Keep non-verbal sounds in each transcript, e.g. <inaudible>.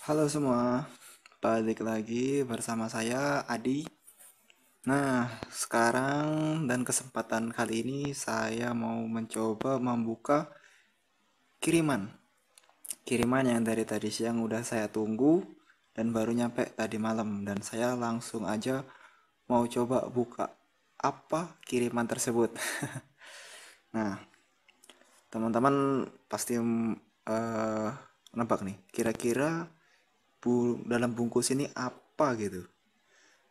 Halo semua, balik lagi bersama saya Adi. Nah, sekarang dan kesempatan kali ini saya mau mencoba membuka kiriman. Kiriman yang dari tadi siang udah saya tunggu dan baru nyampe tadi malam dan saya langsung aja mau coba buka apa kiriman tersebut. <laughs> nah, teman-teman pasti uh, nebak nih, kira-kira bu dalam bungkus ini apa gitu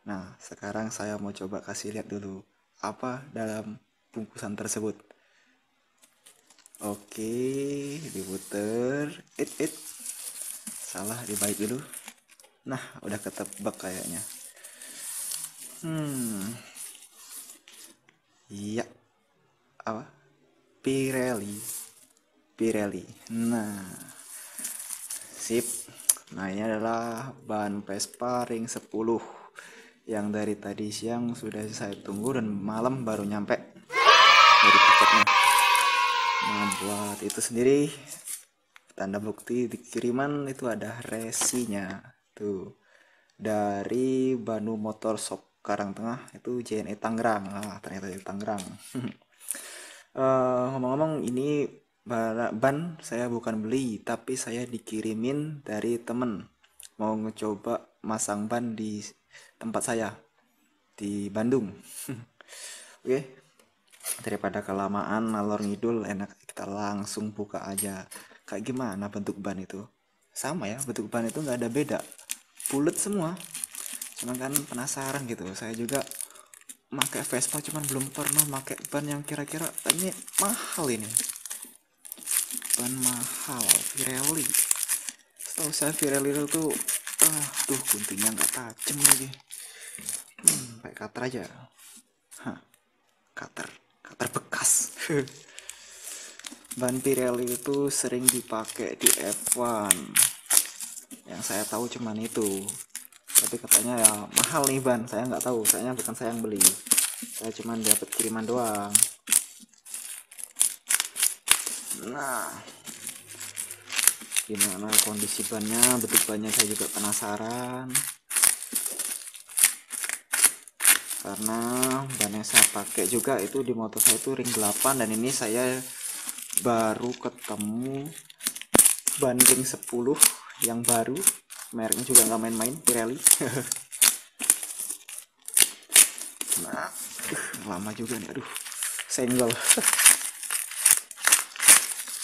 nah sekarang saya mau coba kasih lihat dulu apa dalam bungkusan tersebut oke diputer it it salah dibalik dulu nah udah ketebak kayaknya hmm iya apa Pirelli Pirelli nah sip Nah ini adalah ban Vespa ring 10 yang dari tadi siang sudah saya tunggu dan malam baru nyampe dari paketnya. Nah buat itu sendiri tanda bukti dikiriman itu ada resinya tuh dari Banu Motor Shop Karang Tengah itu JNE Tangerang ah ternyata dari Tangerang <laughs> eh, ngomong-ngomong uh, ngomong -ngomong, ini ban saya bukan beli tapi saya dikirimin dari temen mau ngecoba masang ban di tempat saya di Bandung <laughs> oke okay. daripada kelamaan ngalor ngidul enak kita langsung buka aja kayak gimana bentuk ban itu sama ya bentuk ban itu nggak ada beda bulat semua cuman kan penasaran gitu saya juga pakai Vespa cuman belum pernah pakai ban yang kira-kira tanya mahal ini bukan mahal Pirelli setahu saya Pirelli itu ah tuh guntingnya nggak tajam lagi hmm, pakai cutter aja Hah, cutter cutter bekas <laughs> ban Pirelli itu sering dipakai di F1 yang saya tahu cuman itu tapi katanya ya mahal nih ban saya nggak tahu saya bukan saya yang beli saya cuman dapat kiriman doang nah gimana kondisi bannya bentuk bannya saya juga penasaran karena ban yang saya pakai juga itu di motor saya itu ring 8 dan ini saya baru ketemu ban ring 10 yang baru mereknya juga nggak main-main Pirelli <laughs> nah lama juga nih aduh single <laughs>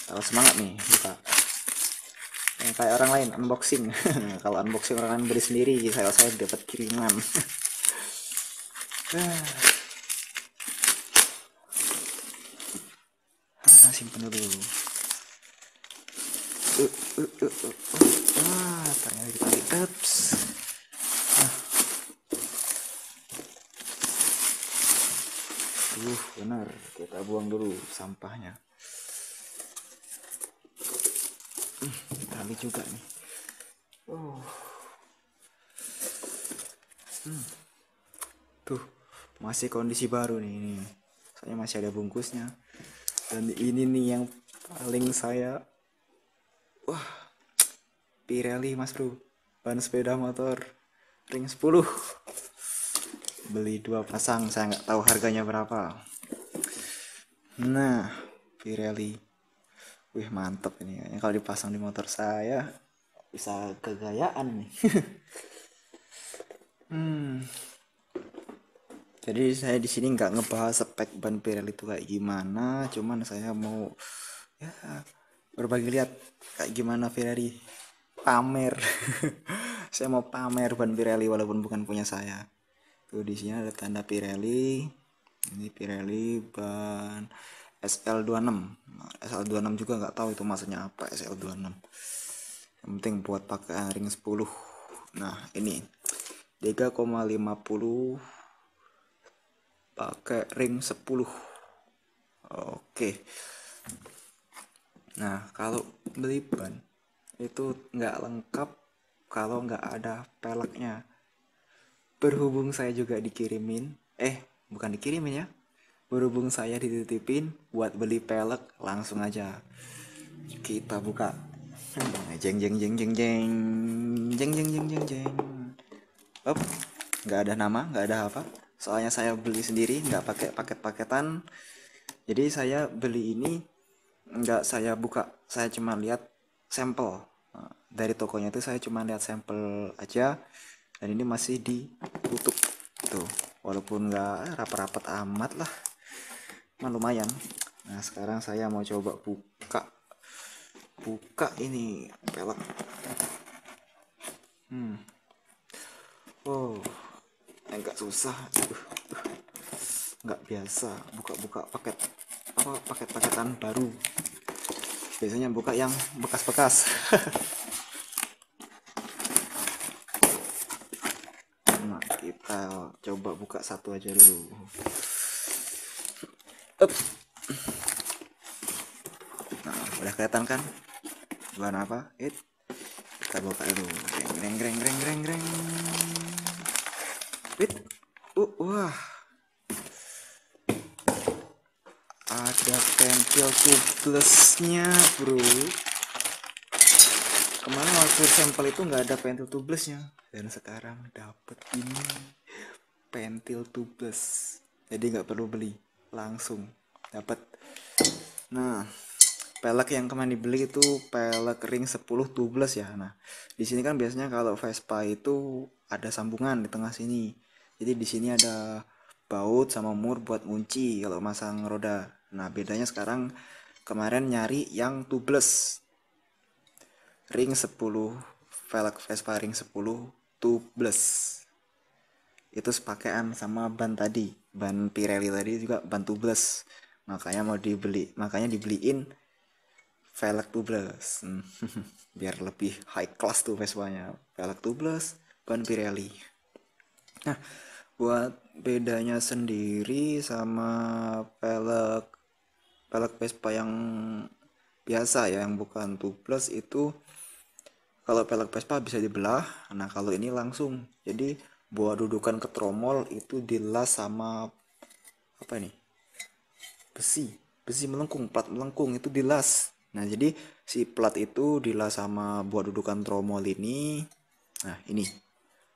kalau semangat nih buka yang kayak orang lain unboxing <laughs> kalau unboxing orang lain beli sendiri saya saya dapat kiriman <laughs> ah, simpen dulu uh, uh, uh, uh, uh. ah ternyata ups ah. uh benar kita buang dulu sampahnya hmm, kami juga nih oh hmm. tuh masih kondisi baru nih ini soalnya masih ada bungkusnya dan ini nih yang paling saya wah Pirelli mas bro ban sepeda motor ring 10 beli dua pasang saya nggak tahu harganya berapa nah Pirelli wih mantep ini ya. kalau dipasang di motor saya bisa kegayaan nih <laughs> hmm jadi saya di sini nggak ngebahas spek ban Pirelli itu kayak gimana cuman saya mau ya berbagi lihat kayak gimana Pirelli pamer <laughs> saya mau pamer ban Pirelli walaupun bukan punya saya tuh di sini ada tanda Pirelli ini Pirelli ban SL26 SL26 juga nggak tahu itu maksudnya apa SL26 yang penting buat pakai ring 10 nah ini 3,50 pakai ring 10 oke nah kalau beli ban itu nggak lengkap kalau nggak ada peleknya berhubung saya juga dikirimin eh bukan dikirimin ya berhubung saya dititipin buat beli pelek langsung aja kita buka jeng jeng jeng jeng jeng jeng jeng jeng jeng jeng up nggak ada nama nggak ada apa soalnya saya beli sendiri nggak pakai paket paketan jadi saya beli ini nggak saya buka saya cuma lihat sampel nah, dari tokonya itu saya cuma lihat sampel aja dan ini masih ditutup tuh walaupun nggak rapat-rapat amat lah nah, lumayan nah sekarang saya mau coba buka buka ini pelek hmm oh enggak susah Enggak biasa buka-buka paket apa paket-paketan baru biasanya buka yang bekas-bekas <laughs> nah kita coba buka satu aja dulu Up. Nah, udah kelihatan kan? Warna apa? It. Kita buka dulu. Greng greng greng greng greng. It. Uh, wah. Ada pentil tubelessnya, bro. Kemarin waktu sampel itu nggak ada pentil tubelessnya dan sekarang dapet ini pentil tubeless. Jadi nggak perlu beli langsung dapat nah pelek yang kemarin dibeli itu pelek ring 10 tubeless ya nah di sini kan biasanya kalau Vespa itu ada sambungan di tengah sini jadi di sini ada baut sama mur buat kunci kalau masang roda nah bedanya sekarang kemarin nyari yang tubeless ring 10 velg Vespa ring 10 tubeless itu sepakaian sama ban tadi ban Pirelli tadi juga ban tubeless makanya mau dibeli makanya dibeliin velg tubeless hmm, <laughs> biar lebih high class tuh Vespanya velg tubeless ban Pirelli nah buat bedanya sendiri sama velg velg Vespa yang biasa ya yang bukan tubeless itu kalau velg Vespa bisa dibelah nah kalau ini langsung jadi buat dudukan ke tromol itu dilas sama apa ini besi besi melengkung plat melengkung itu dilas nah jadi si plat itu dilas sama buat dudukan tromol ini nah ini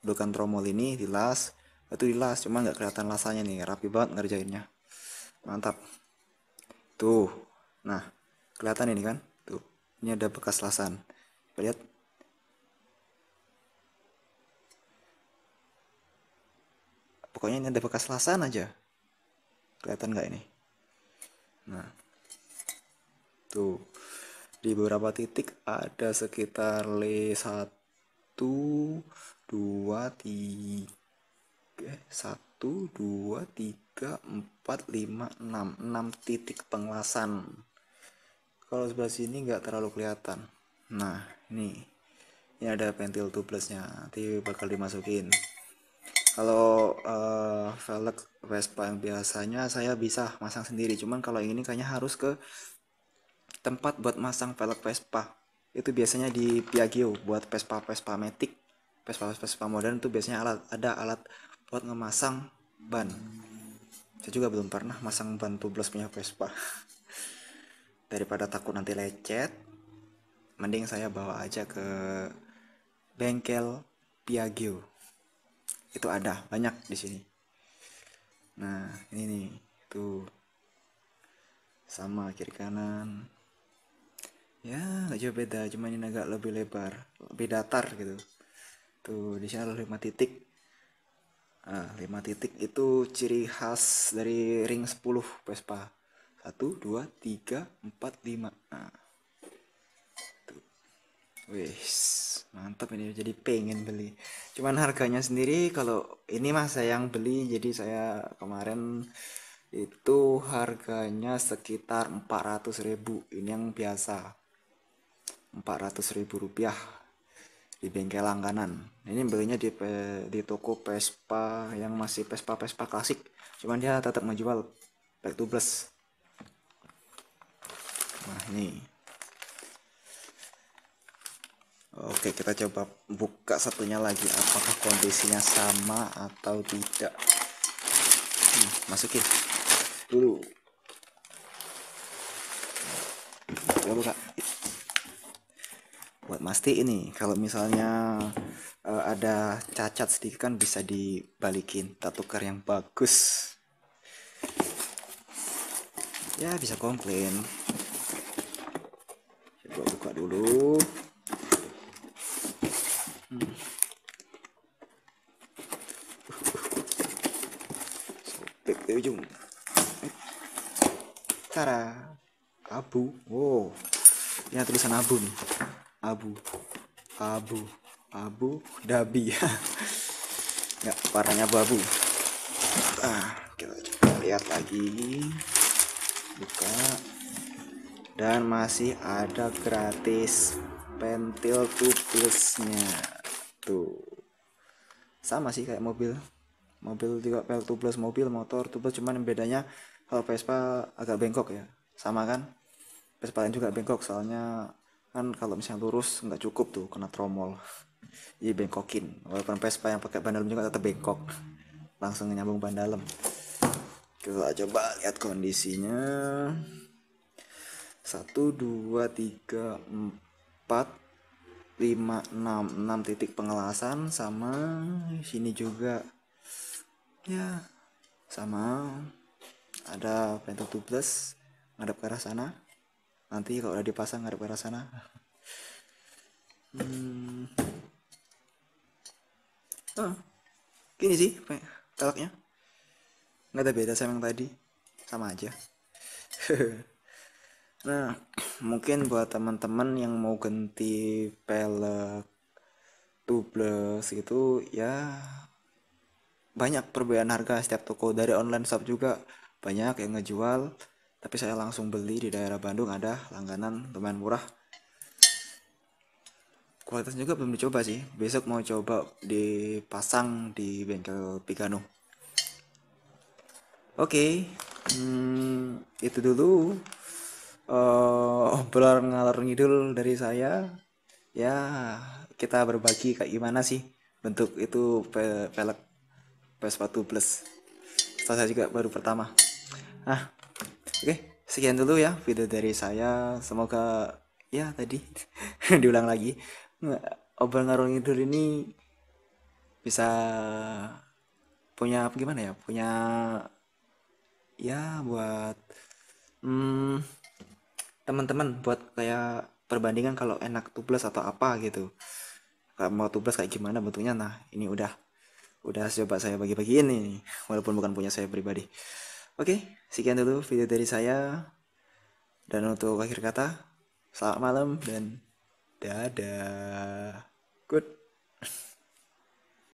dudukan tromol ini dilas itu dilas cuma nggak kelihatan lasanya nih rapi banget ngerjainnya mantap tuh nah kelihatan ini kan tuh ini ada bekas lasan lihat pokoknya ini ada bekas lasan aja kelihatan nggak ini nah tuh di beberapa titik ada sekitar le satu dua tiga eh, satu dua tiga empat lima enam enam titik pengelasan kalau sebelah sini nggak terlalu kelihatan nah ini ini ada pentil tublesnya, nanti bakal dimasukin kalau uh, velg Vespa yang biasanya saya bisa masang sendiri cuman kalau ini kayaknya harus ke tempat buat masang velg Vespa itu biasanya di Piaggio buat Vespa Vespa Matic Vespa Vespa modern itu biasanya alat ada alat buat ngemasang ban saya juga belum pernah masang ban tubeless punya Vespa <laughs> daripada takut nanti lecet mending saya bawa aja ke bengkel Piaggio itu ada banyak di sini nah ini nih itu sama kiri kanan ya nggak jauh beda cuma ini agak lebih lebar lebih datar gitu tuh di sini ada lima titik nah, lima titik itu ciri khas dari ring 10 Vespa satu dua tiga empat lima nah, Wih, mantap ini jadi pengen beli. Cuman harganya sendiri kalau ini mah saya yang beli jadi saya kemarin itu harganya sekitar 400.000. Ini yang biasa. 400.000 rupiah di bengkel langganan. Ini belinya di di toko Vespa yang masih Vespa-Vespa klasik. Cuman dia tetap menjual back to plus. Nah, ini Oke, kita coba buka satunya lagi. Apakah kondisinya sama atau tidak? Hmm, masukin dulu. Coba buka. Buat masti ini, kalau misalnya uh, ada cacat sedikit kan bisa dibalikin. Tak tukar yang bagus. Ya bisa komplain. Coba buka dulu sobek ke eh, ujung tara abu wow oh, ya tulisan abu nih abu abu abu dabi ya <laughs> ya warnanya abu-abu ah kita lihat lagi buka dan masih ada gratis pentil tuplesnya sama sih kayak mobil mobil juga pel tubeless mobil motor tubeless cuman bedanya kalau Vespa agak bengkok ya sama kan Vespa lain juga bengkok soalnya kan kalau misalnya lurus nggak cukup tuh kena tromol <laughs> jadi bengkokin walaupun Vespa yang pakai ban dalam juga tetap bengkok langsung nyambung ban dalam. kita coba lihat kondisinya satu dua tiga empat 5 6 6 titik pengelasan sama sini juga ya sama ada pentel tubeless ngadap ke arah sana nanti kalau udah dipasang ngadap ke arah sana hmm. oh, gini sih telaknya nggak ada beda sama yang tadi sama aja <laughs> Nah, mungkin buat teman-teman yang mau ganti pelek tubeless gitu ya banyak perbedaan harga setiap toko dari online shop juga banyak yang ngejual tapi saya langsung beli di daerah Bandung ada langganan lumayan murah kualitas juga belum dicoba sih besok mau coba dipasang di bengkel Pigano oke okay. hmm, itu dulu uh, obrolan ngalor ngidul dari saya ya kita berbagi kayak gimana sih bentuk itu pe pelek PS1 Plus saya juga baru pertama nah oke okay, sekian dulu ya video dari saya semoga ya tadi <laughs> diulang lagi obrol ngalor ngidul ini bisa punya gimana ya punya ya buat teman-teman buat kayak perbandingan kalau enak tubeless atau apa gitu mau tubeless kayak gimana bentuknya nah ini udah udah coba saya bagi-bagiin ini walaupun bukan punya saya pribadi oke sekian dulu video dari saya dan untuk akhir kata selamat malam dan dadah good